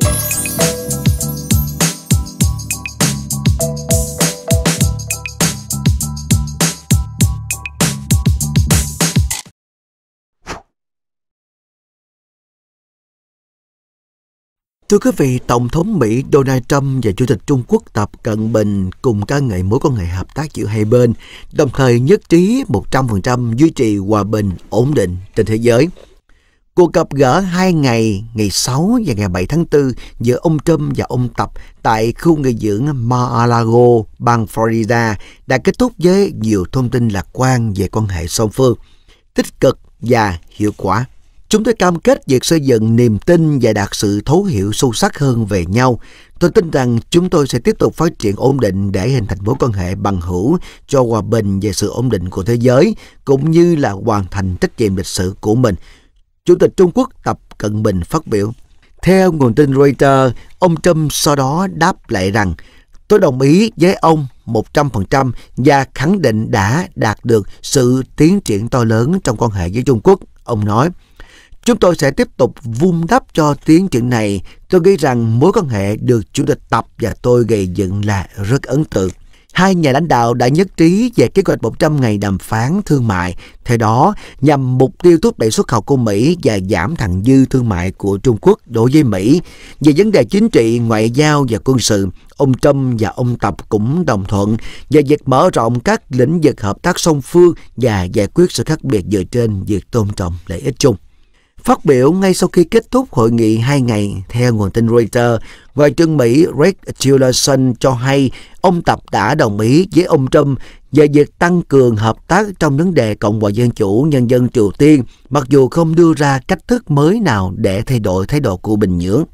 Thưa quý vị, Tổng thống Mỹ Donald Trump và Chủ tịch Trung Quốc Tập Cận Bình cùng ca ngợi mối quan hệ hợp tác giữa hai bên, đồng thời nhất trí 100% duy trì hòa bình, ổn định trên thế giới. Cuộc gặp gỡ hai ngày, ngày 6 và ngày 7 tháng 4 giữa ông Trump và ông Tập tại khu nghỉ dưỡng Mar-a-Lago, bang Florida đã kết thúc với nhiều thông tin lạc quan về quan hệ song phương, tích cực và hiệu quả. Chúng tôi cam kết việc xây dựng niềm tin và đạt sự thấu hiểu sâu sắc hơn về nhau. Tôi tin rằng chúng tôi sẽ tiếp tục phát triển ổn định để hình thành mối quan hệ bằng hữu cho hòa bình và sự ổn định của thế giới, cũng như là hoàn thành trách nhiệm lịch sử của mình. Chủ tịch Trung Quốc Tập Cận Bình phát biểu. Theo nguồn tin Reuters, ông Trump sau đó đáp lại rằng Tôi đồng ý với ông 100% và khẳng định đã đạt được sự tiến triển to lớn trong quan hệ với Trung Quốc. Ông nói, chúng tôi sẽ tiếp tục vun đắp cho tiến triển này. Tôi nghĩ rằng mối quan hệ được Chủ tịch Tập và tôi gây dựng là rất ấn tượng hai nhà lãnh đạo đã nhất trí về kế hoạch 100 ngày đàm phán thương mại, theo đó nhằm mục tiêu thúc đẩy xuất khẩu của Mỹ và giảm thặng dư thương mại của Trung Quốc đối với Mỹ. Về vấn đề chính trị, ngoại giao và quân sự, ông Trump và ông Tập cũng đồng thuận về việc mở rộng các lĩnh vực hợp tác song phương và giải quyết sự khác biệt dựa trên việc tôn trọng lợi ích chung. Phát biểu ngay sau khi kết thúc hội nghị hai ngày, theo nguồn tin Reuters, Ngoại trưởng Mỹ Rex Tillerson cho hay ông Tập đã đồng ý với ông Trump về việc tăng cường hợp tác trong vấn đề Cộng hòa Dân Chủ Nhân dân Triều Tiên, mặc dù không đưa ra cách thức mới nào để thay đổi thái độ của Bình Nhưỡng.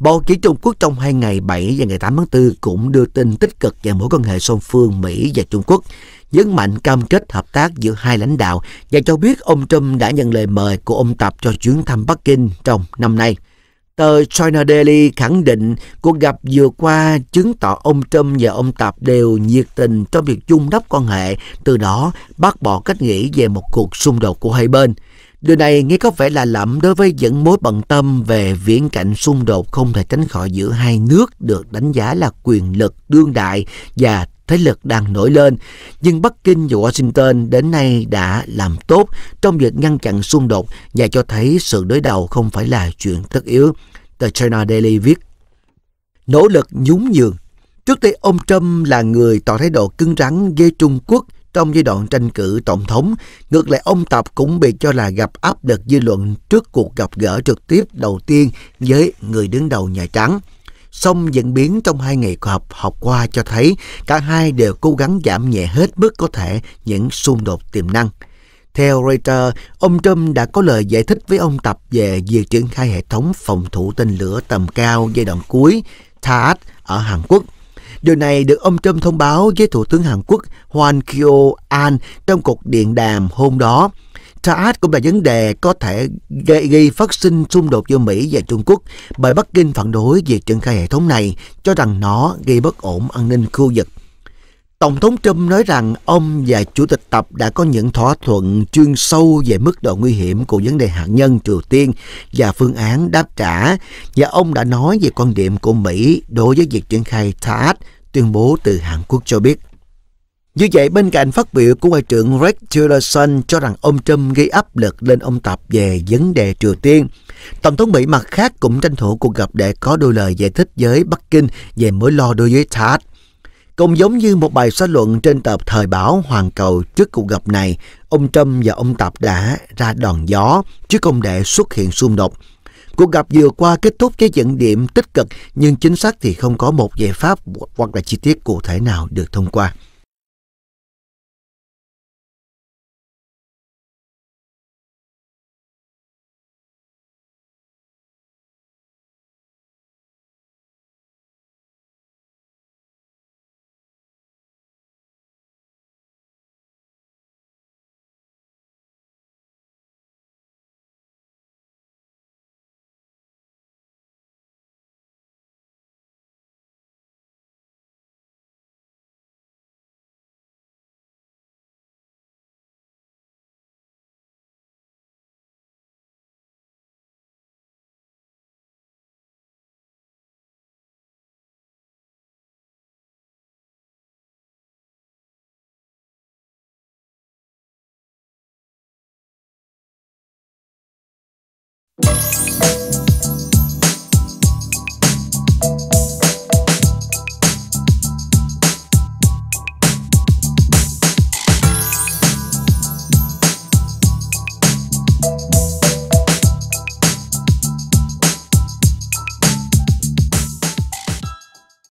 Báo chí Trung Quốc trong hai ngày 7 và ngày 8 tháng 4 cũng đưa tin tích cực về mối quan hệ song phương Mỹ và Trung Quốc, nhấn mạnh cam kết hợp tác giữa hai lãnh đạo và cho biết ông Trump đã nhận lời mời của ông Tập cho chuyến thăm Bắc Kinh trong năm nay. Tờ China Daily khẳng định cuộc gặp vừa qua chứng tỏ ông Trump và ông Tập đều nhiệt tình trong việc chung đắp quan hệ, từ đó bác bỏ cách nghĩ về một cuộc xung đột của hai bên. Điều này nghe có vẻ là lẫm đối với những mối bận tâm về viễn cảnh xung đột không thể tránh khỏi giữa hai nước được đánh giá là quyền lực đương đại và thế lực đang nổi lên. Nhưng Bắc Kinh và Washington đến nay đã làm tốt trong việc ngăn chặn xung đột và cho thấy sự đối đầu không phải là chuyện tất yếu. The China Daily viết Nỗ lực nhún nhường Trước đây ông Trump là người tỏ thái độ cứng rắn với Trung Quốc – trong giai đoạn tranh cử tổng thống, ngược lại ông Tập cũng bị cho là gặp áp lực dư luận trước cuộc gặp gỡ trực tiếp đầu tiên với người đứng đầu Nhà Trắng. Song diễn biến trong hai ngày họp học qua cho thấy cả hai đều cố gắng giảm nhẹ hết mức có thể những xung đột tiềm năng. Theo Reuters, ông Trump đã có lời giải thích với ông Tập về việc triển khai hệ thống phòng thủ tên lửa tầm cao giai đoạn cuối THAAD ở Hàn Quốc – Điều này được ông Trump thông báo với Thủ tướng Hàn Quốc Hwan Kyo-an trong cuộc điện đàm hôm đó. Taat cũng là vấn đề có thể gây, gây phát sinh xung đột giữa Mỹ và Trung Quốc bởi Bắc Kinh phản đối việc triển khai hệ thống này, cho rằng nó gây bất ổn an ninh khu vực. Tổng thống Trump nói rằng ông và Chủ tịch Tập đã có những thỏa thuận chuyên sâu về mức độ nguy hiểm của vấn đề hạt nhân Triều Tiên và phương án đáp trả và ông đã nói về quan điểm của Mỹ đối với việc triển khai THAAD, tuyên bố từ Hàn Quốc cho biết. Như vậy, bên cạnh phát biểu của Ngoại trưởng Rex Tillerson cho rằng ông Trump gây áp lực lên ông Tập về vấn đề Triều Tiên, Tổng thống Mỹ mặt khác cũng tranh thủ cuộc gặp để có đôi lời giải thích với Bắc Kinh về mối lo đối với THAAD. Cũng giống như một bài xã luận trên tập Thời báo Hoàn Cầu trước cuộc gặp này, ông Trump và ông Tập đã ra đòn gió chứ không để xuất hiện xung đột. Cuộc gặp vừa qua kết thúc với dẫn điểm tích cực nhưng chính xác thì không có một giải pháp hoặc là chi tiết cụ thể nào được thông qua. Thank you.